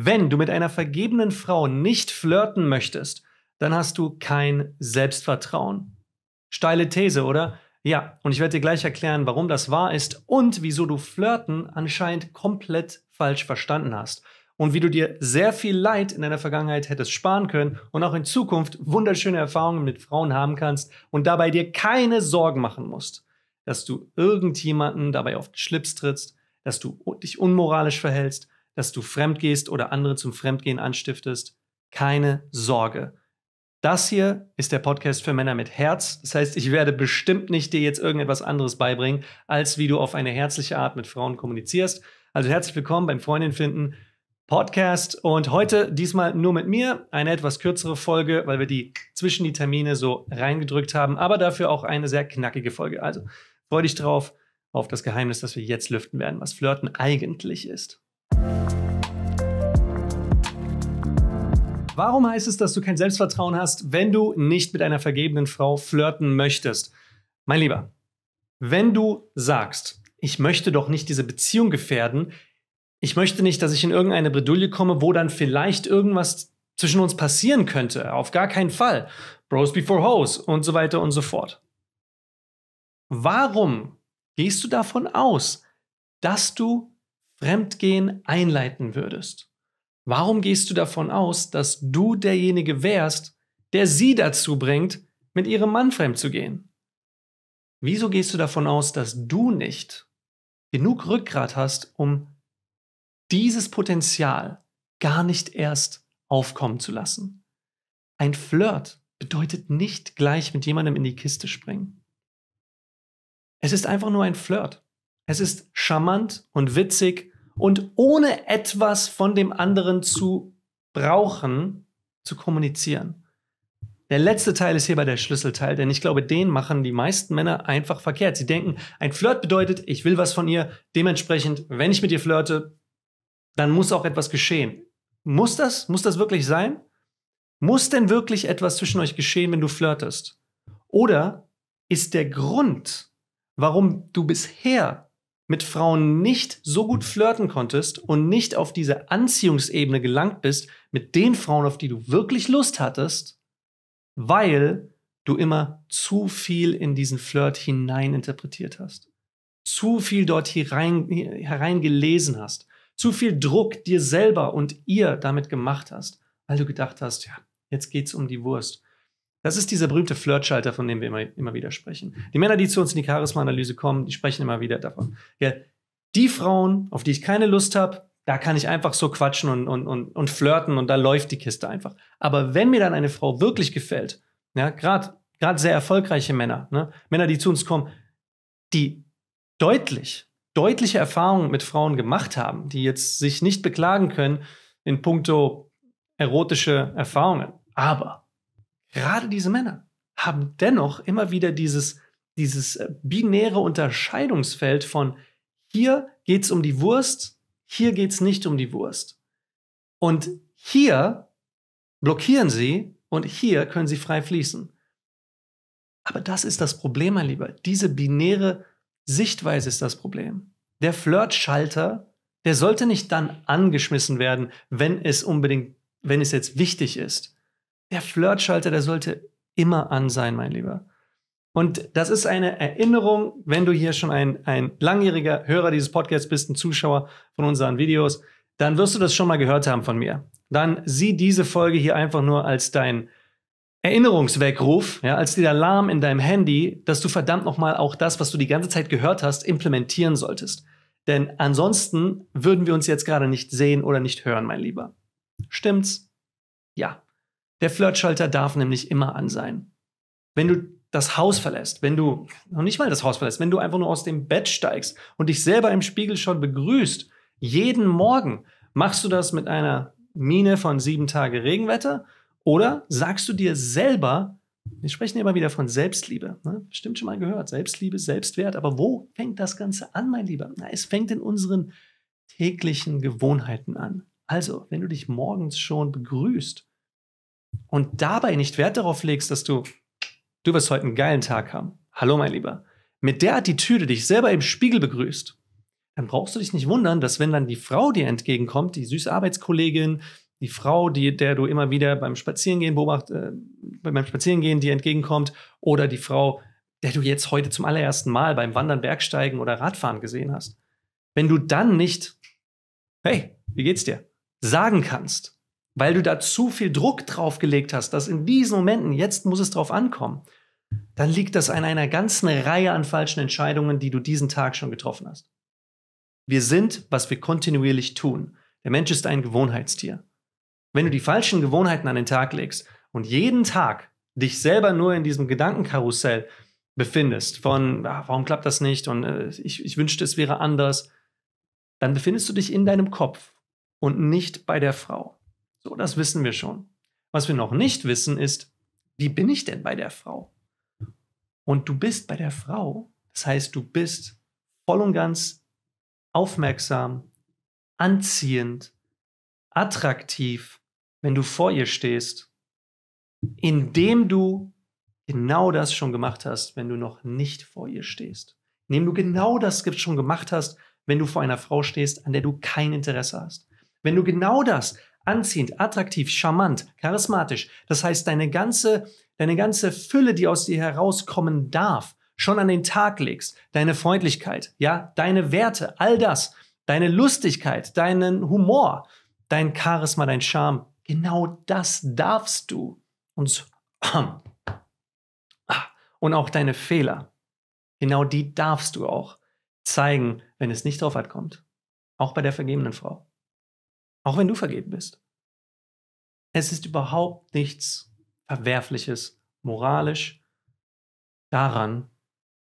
Wenn du mit einer vergebenen Frau nicht flirten möchtest, dann hast du kein Selbstvertrauen. Steile These, oder? Ja, und ich werde dir gleich erklären, warum das wahr ist und wieso du Flirten anscheinend komplett falsch verstanden hast und wie du dir sehr viel Leid in deiner Vergangenheit hättest sparen können und auch in Zukunft wunderschöne Erfahrungen mit Frauen haben kannst und dabei dir keine Sorgen machen musst, dass du irgendjemanden dabei auf den Schlips trittst, dass du dich unmoralisch verhältst dass du fremd gehst oder andere zum Fremdgehen anstiftest. Keine Sorge. Das hier ist der Podcast für Männer mit Herz. Das heißt, ich werde bestimmt nicht dir jetzt irgendetwas anderes beibringen, als wie du auf eine herzliche Art mit Frauen kommunizierst. Also herzlich willkommen beim Freundin finden Podcast und heute diesmal nur mit mir. Eine etwas kürzere Folge, weil wir die zwischen die Termine so reingedrückt haben, aber dafür auch eine sehr knackige Folge. Also freu dich drauf auf das Geheimnis, das wir jetzt lüften werden, was Flirten eigentlich ist. Warum heißt es, dass du kein Selbstvertrauen hast, wenn du nicht mit einer vergebenen Frau flirten möchtest? Mein Lieber, wenn du sagst, ich möchte doch nicht diese Beziehung gefährden, ich möchte nicht, dass ich in irgendeine Bredouille komme, wo dann vielleicht irgendwas zwischen uns passieren könnte. Auf gar keinen Fall. Bros before hoes und so weiter und so fort. Warum gehst du davon aus, dass du Fremdgehen einleiten würdest? Warum gehst du davon aus, dass du derjenige wärst, der sie dazu bringt, mit ihrem Mann fremd zu gehen? Wieso gehst du davon aus, dass du nicht genug Rückgrat hast, um dieses Potenzial gar nicht erst aufkommen zu lassen? Ein Flirt bedeutet nicht gleich mit jemandem in die Kiste springen. Es ist einfach nur ein Flirt. Es ist charmant und witzig und ohne etwas von dem anderen zu brauchen, zu kommunizieren. Der letzte Teil ist hierbei der Schlüsselteil, denn ich glaube, den machen die meisten Männer einfach verkehrt. Sie denken, ein Flirt bedeutet, ich will was von ihr, dementsprechend, wenn ich mit ihr flirte, dann muss auch etwas geschehen. Muss das? Muss das wirklich sein? Muss denn wirklich etwas zwischen euch geschehen, wenn du flirtest? Oder ist der Grund, warum du bisher mit Frauen nicht so gut flirten konntest und nicht auf diese Anziehungsebene gelangt bist mit den Frauen, auf die du wirklich Lust hattest, weil du immer zu viel in diesen Flirt hineininterpretiert hast, zu viel dort herein, hereingelesen hast, zu viel Druck dir selber und ihr damit gemacht hast, weil du gedacht hast, ja, jetzt geht's um die Wurst. Das ist dieser berühmte Flirtschalter, von dem wir immer, immer wieder sprechen. Die Männer, die zu uns in die Charisma-Analyse kommen, die sprechen immer wieder davon. Ja, die Frauen, auf die ich keine Lust habe, da kann ich einfach so quatschen und, und, und, und flirten und da läuft die Kiste einfach. Aber wenn mir dann eine Frau wirklich gefällt, ja, gerade sehr erfolgreiche Männer, ne, Männer, die zu uns kommen, die deutlich, deutliche Erfahrungen mit Frauen gemacht haben, die jetzt sich nicht beklagen können in puncto erotische Erfahrungen. Aber gerade diese Männer haben dennoch immer wieder dieses, dieses äh, binäre Unterscheidungsfeld von hier geht es um die Wurst, hier geht es nicht um die Wurst. Und hier blockieren sie und hier können sie frei fließen. Aber das ist das Problem, mein Lieber. Diese binäre Sichtweise ist das Problem. Der Flirtschalter, der sollte nicht dann angeschmissen werden, wenn es unbedingt, wenn es jetzt wichtig ist, der Flirtschalter, der sollte immer an sein, mein Lieber. Und das ist eine Erinnerung, wenn du hier schon ein, ein langjähriger Hörer dieses Podcasts bist, ein Zuschauer von unseren Videos, dann wirst du das schon mal gehört haben von mir. Dann sieh diese Folge hier einfach nur als dein Erinnerungsweckruf, ja, als den Alarm in deinem Handy, dass du verdammt nochmal auch das, was du die ganze Zeit gehört hast, implementieren solltest. Denn ansonsten würden wir uns jetzt gerade nicht sehen oder nicht hören, mein Lieber. Stimmt's? Ja. Der Flirtschalter darf nämlich immer an sein. Wenn du das Haus verlässt, wenn du noch nicht mal das Haus verlässt, wenn du einfach nur aus dem Bett steigst und dich selber im Spiegel schon begrüßt, jeden Morgen machst du das mit einer Mine von sieben Tage Regenwetter oder sagst du dir selber, wir sprechen ja immer wieder von Selbstliebe, ne? bestimmt schon mal gehört, Selbstliebe, Selbstwert, aber wo fängt das Ganze an, mein Lieber? Na, es fängt in unseren täglichen Gewohnheiten an. Also, wenn du dich morgens schon begrüßt, und dabei nicht Wert darauf legst, dass du, du wirst heute einen geilen Tag haben. Hallo, mein Lieber. Mit der Attitüde dich selber im Spiegel begrüßt, dann brauchst du dich nicht wundern, dass wenn dann die Frau dir entgegenkommt, die süße Arbeitskollegin, die Frau, die, der du immer wieder beim Spazierengehen beobachtest, äh, beim Spazierengehen dir entgegenkommt, oder die Frau, der du jetzt heute zum allerersten Mal beim Wandern, Bergsteigen oder Radfahren gesehen hast. Wenn du dann nicht, hey, wie geht's dir? sagen kannst, weil du da zu viel Druck drauf gelegt hast, dass in diesen Momenten, jetzt muss es drauf ankommen, dann liegt das an einer ganzen Reihe an falschen Entscheidungen, die du diesen Tag schon getroffen hast. Wir sind, was wir kontinuierlich tun. Der Mensch ist ein Gewohnheitstier. Wenn du die falschen Gewohnheiten an den Tag legst und jeden Tag dich selber nur in diesem Gedankenkarussell befindest, von ah, warum klappt das nicht und äh, ich, ich wünschte, es wäre anders, dann befindest du dich in deinem Kopf und nicht bei der Frau. So, das wissen wir schon. Was wir noch nicht wissen ist, wie bin ich denn bei der Frau? Und du bist bei der Frau. Das heißt, du bist voll und ganz aufmerksam, anziehend, attraktiv, wenn du vor ihr stehst, indem du genau das schon gemacht hast, wenn du noch nicht vor ihr stehst. Indem du genau das schon gemacht hast, wenn du vor einer Frau stehst, an der du kein Interesse hast. Wenn du genau das anziehend, attraktiv, charmant, charismatisch. Das heißt, deine ganze, deine ganze Fülle, die aus dir herauskommen darf, schon an den Tag legst, deine Freundlichkeit, ja, deine Werte, all das, deine Lustigkeit, deinen Humor, dein Charisma, dein Charme, genau das darfst du. Und, so, ah, und auch deine Fehler, genau die darfst du auch zeigen, wenn es nicht drauf ankommt. Auch bei der vergebenen Frau. Auch wenn du vergeben bist. Es ist überhaupt nichts Verwerfliches, moralisch daran,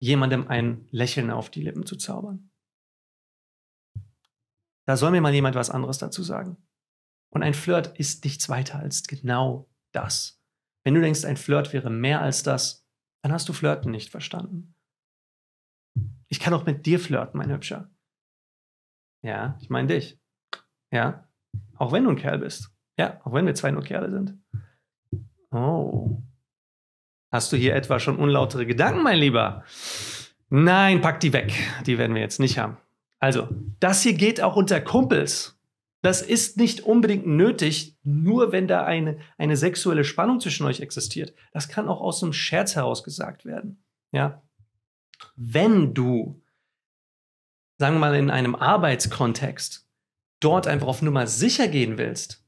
jemandem ein Lächeln auf die Lippen zu zaubern. Da soll mir mal jemand was anderes dazu sagen. Und ein Flirt ist nichts weiter als genau das. Wenn du denkst, ein Flirt wäre mehr als das, dann hast du Flirten nicht verstanden. Ich kann auch mit dir flirten, mein Hübscher. Ja, ich meine dich. Ja, auch wenn du ein Kerl bist. Ja, auch wenn wir zwei nur Kerle sind. Oh. Hast du hier etwa schon unlautere Gedanken, mein Lieber? Nein, pack die weg. Die werden wir jetzt nicht haben. Also, das hier geht auch unter Kumpels. Das ist nicht unbedingt nötig, nur wenn da eine, eine sexuelle Spannung zwischen euch existiert. Das kann auch aus einem Scherz heraus gesagt werden. Ja? Wenn du, sagen wir mal, in einem Arbeitskontext dort einfach auf Nummer sicher gehen willst,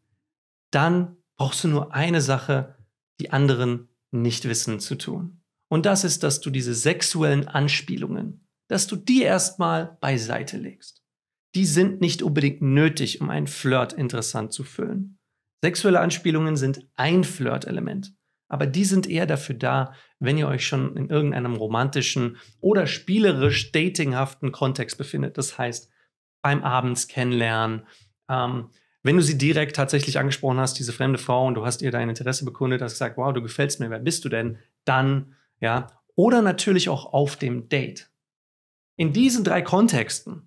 dann brauchst du nur eine Sache, die anderen nicht wissen zu tun. Und das ist, dass du diese sexuellen Anspielungen, dass du die erstmal beiseite legst. Die sind nicht unbedingt nötig, um einen Flirt interessant zu füllen. Sexuelle Anspielungen sind ein Flirt-Element, aber die sind eher dafür da, wenn ihr euch schon in irgendeinem romantischen oder spielerisch datinghaften Kontext befindet. Das heißt, beim Abends kennenlernen. Ähm, wenn du sie direkt tatsächlich angesprochen hast, diese fremde Frau, und du hast ihr dein Interesse bekundet, hast gesagt, wow, du gefällst mir, wer bist du denn? Dann, ja. Oder natürlich auch auf dem Date. In diesen drei Kontexten,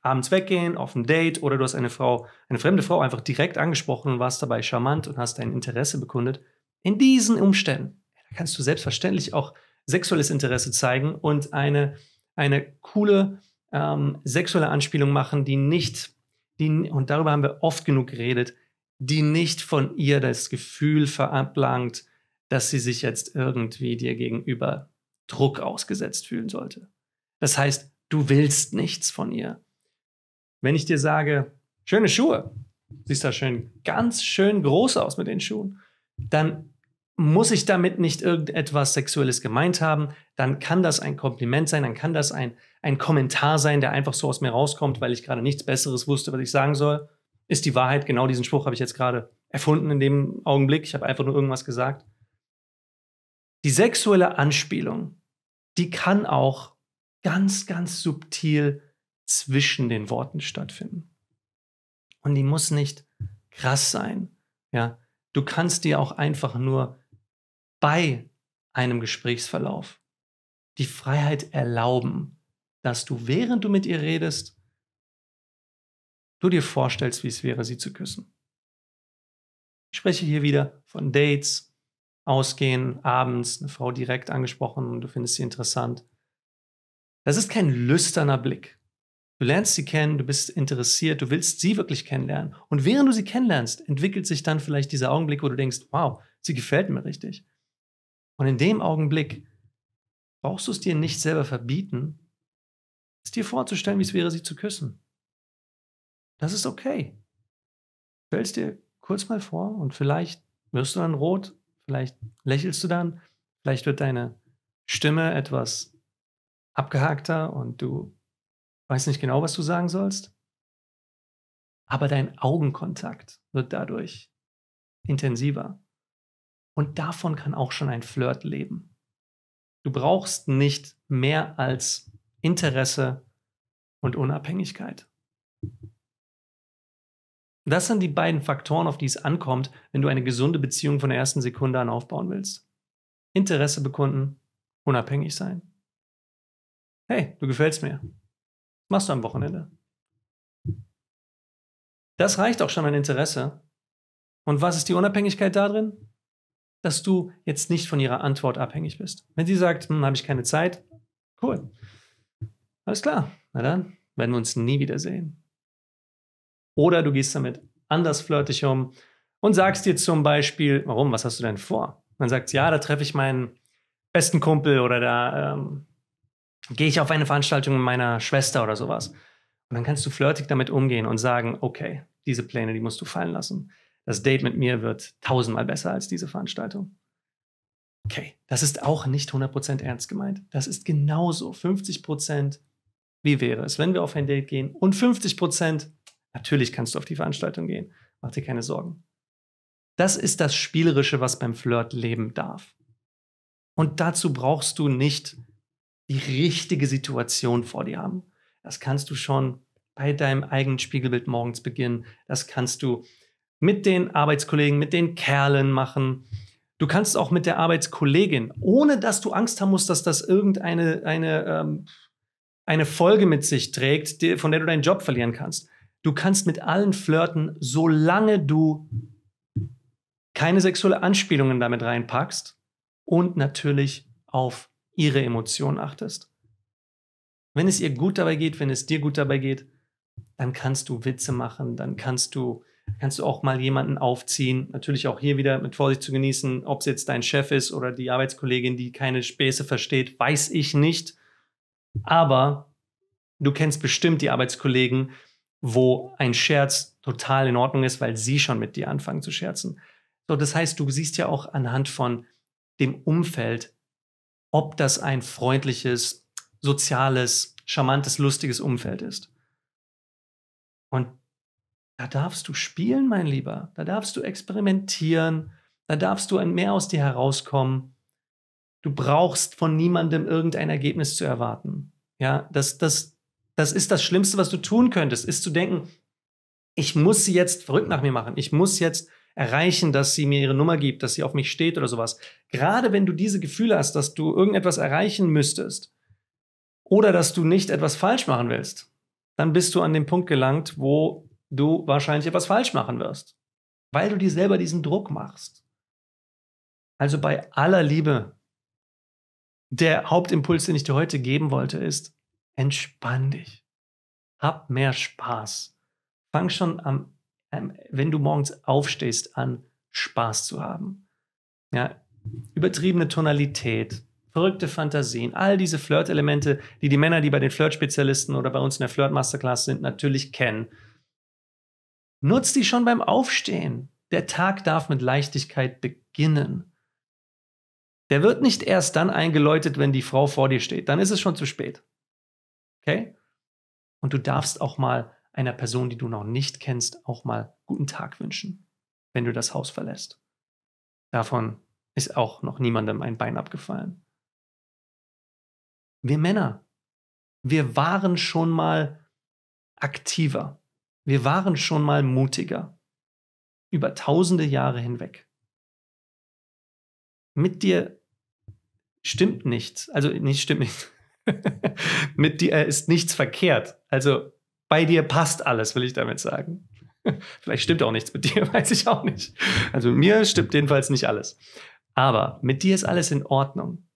abends weggehen, auf dem Date oder du hast eine Frau, eine fremde Frau einfach direkt angesprochen und warst dabei charmant und hast dein Interesse bekundet, in diesen Umständen, da kannst du selbstverständlich auch sexuelles Interesse zeigen und eine, eine coole ähm, sexuelle Anspielungen machen, die nicht, die, und darüber haben wir oft genug geredet, die nicht von ihr das Gefühl verablangt, dass sie sich jetzt irgendwie dir gegenüber Druck ausgesetzt fühlen sollte. Das heißt, du willst nichts von ihr. Wenn ich dir sage, schöne Schuhe, siehst da schön, ganz schön groß aus mit den Schuhen, dann muss ich damit nicht irgendetwas Sexuelles gemeint haben, dann kann das ein Kompliment sein, dann kann das ein, ein Kommentar sein, der einfach so aus mir rauskommt, weil ich gerade nichts Besseres wusste, was ich sagen soll. Ist die Wahrheit, genau diesen Spruch habe ich jetzt gerade erfunden in dem Augenblick. Ich habe einfach nur irgendwas gesagt. Die sexuelle Anspielung, die kann auch ganz, ganz subtil zwischen den Worten stattfinden. Und die muss nicht krass sein. Ja, du kannst dir auch einfach nur bei einem Gesprächsverlauf die Freiheit erlauben, dass du, während du mit ihr redest, du dir vorstellst, wie es wäre, sie zu küssen. Ich spreche hier wieder von Dates, Ausgehen, abends, eine Frau direkt angesprochen und du findest sie interessant. Das ist kein lüsterner Blick. Du lernst sie kennen, du bist interessiert, du willst sie wirklich kennenlernen. Und während du sie kennenlernst, entwickelt sich dann vielleicht dieser Augenblick, wo du denkst, wow, sie gefällt mir richtig. Und in dem Augenblick brauchst du es dir nicht selber verbieten, es dir vorzustellen, wie es wäre, sie zu küssen. Das ist okay. Stell es dir kurz mal vor und vielleicht wirst du dann rot, vielleicht lächelst du dann, vielleicht wird deine Stimme etwas abgehakter und du weißt nicht genau, was du sagen sollst. Aber dein Augenkontakt wird dadurch intensiver. Und davon kann auch schon ein Flirt leben. Du brauchst nicht mehr als Interesse und Unabhängigkeit. Das sind die beiden Faktoren, auf die es ankommt, wenn du eine gesunde Beziehung von der ersten Sekunde an aufbauen willst. Interesse bekunden, unabhängig sein. Hey, du gefällst mir. Was machst du am Wochenende? Das reicht auch schon an Interesse. Und was ist die Unabhängigkeit da drin? dass du jetzt nicht von ihrer Antwort abhängig bist. Wenn sie sagt, hm, habe ich keine Zeit, cool. Alles klar, na dann werden wir uns nie wiedersehen. Oder du gehst damit anders flirtig um und sagst dir zum Beispiel, warum, was hast du denn vor? Man sagt, ja, da treffe ich meinen besten Kumpel oder da ähm, gehe ich auf eine Veranstaltung mit meiner Schwester oder sowas. Und dann kannst du flirtig damit umgehen und sagen, okay, diese Pläne, die musst du fallen lassen das Date mit mir wird tausendmal besser als diese Veranstaltung. Okay, das ist auch nicht 100% ernst gemeint. Das ist genauso 50%, wie wäre es, wenn wir auf ein Date gehen und 50%, natürlich kannst du auf die Veranstaltung gehen. Mach dir keine Sorgen. Das ist das Spielerische, was beim Flirt leben darf. Und dazu brauchst du nicht die richtige Situation vor dir haben. Das kannst du schon bei deinem eigenen Spiegelbild morgens beginnen. Das kannst du mit den Arbeitskollegen, mit den Kerlen machen. Du kannst auch mit der Arbeitskollegin, ohne dass du Angst haben musst, dass das irgendeine eine, ähm, eine Folge mit sich trägt, die, von der du deinen Job verlieren kannst. Du kannst mit allen flirten, solange du keine sexuelle Anspielungen damit reinpackst und natürlich auf ihre Emotionen achtest. Wenn es ihr gut dabei geht, wenn es dir gut dabei geht, dann kannst du Witze machen, dann kannst du kannst du auch mal jemanden aufziehen. Natürlich auch hier wieder mit Vorsicht zu genießen, ob es jetzt dein Chef ist oder die Arbeitskollegin, die keine Späße versteht, weiß ich nicht. Aber du kennst bestimmt die Arbeitskollegen, wo ein Scherz total in Ordnung ist, weil sie schon mit dir anfangen zu scherzen. So, das heißt, du siehst ja auch anhand von dem Umfeld, ob das ein freundliches, soziales, charmantes, lustiges Umfeld ist. Und da darfst du spielen, mein Lieber. Da darfst du experimentieren. Da darfst du ein Mehr aus dir herauskommen. Du brauchst von niemandem irgendein Ergebnis zu erwarten. Ja, das, das, das ist das Schlimmste, was du tun könntest, ist zu denken, ich muss sie jetzt verrückt nach mir machen. Ich muss jetzt erreichen, dass sie mir ihre Nummer gibt, dass sie auf mich steht oder sowas. Gerade wenn du diese Gefühle hast, dass du irgendetwas erreichen müsstest oder dass du nicht etwas falsch machen willst, dann bist du an dem Punkt gelangt, wo du wahrscheinlich etwas falsch machen wirst, weil du dir selber diesen Druck machst. Also bei aller Liebe, der Hauptimpuls, den ich dir heute geben wollte, ist, entspann dich. Hab mehr Spaß. Fang schon am, wenn du morgens aufstehst, an Spaß zu haben. Ja, übertriebene Tonalität, verrückte Fantasien, all diese Flirt-Elemente, die die Männer, die bei den Flirt-Spezialisten oder bei uns in der Flirt-Masterclass sind, natürlich kennen. Nutzt die schon beim Aufstehen. Der Tag darf mit Leichtigkeit beginnen. Der wird nicht erst dann eingeläutet, wenn die Frau vor dir steht. Dann ist es schon zu spät. Okay? Und du darfst auch mal einer Person, die du noch nicht kennst, auch mal guten Tag wünschen, wenn du das Haus verlässt. Davon ist auch noch niemandem ein Bein abgefallen. Wir Männer, wir waren schon mal aktiver. Wir waren schon mal mutiger. Über tausende Jahre hinweg. Mit dir stimmt nichts. Also nicht stimmt nicht. Mit dir äh, ist nichts verkehrt. Also bei dir passt alles, will ich damit sagen. Vielleicht stimmt auch nichts mit dir, weiß ich auch nicht. Also mir stimmt jedenfalls nicht alles. Aber mit dir ist alles in Ordnung.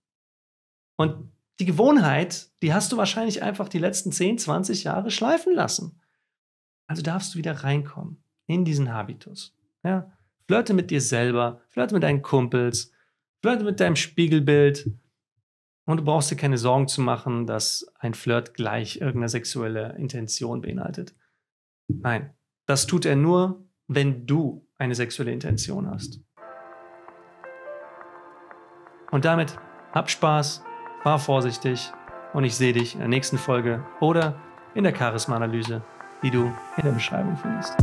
Und die Gewohnheit, die hast du wahrscheinlich einfach die letzten 10, 20 Jahre schleifen lassen. Also darfst du wieder reinkommen in diesen Habitus. Ja? Flirte mit dir selber, flirte mit deinen Kumpels, flirte mit deinem Spiegelbild. Und du brauchst dir keine Sorgen zu machen, dass ein Flirt gleich irgendeine sexuelle Intention beinhaltet. Nein, das tut er nur, wenn du eine sexuelle Intention hast. Und damit hab Spaß, fahr vorsichtig und ich sehe dich in der nächsten Folge oder in der Charisma-Analyse die du in der Beschreibung findest.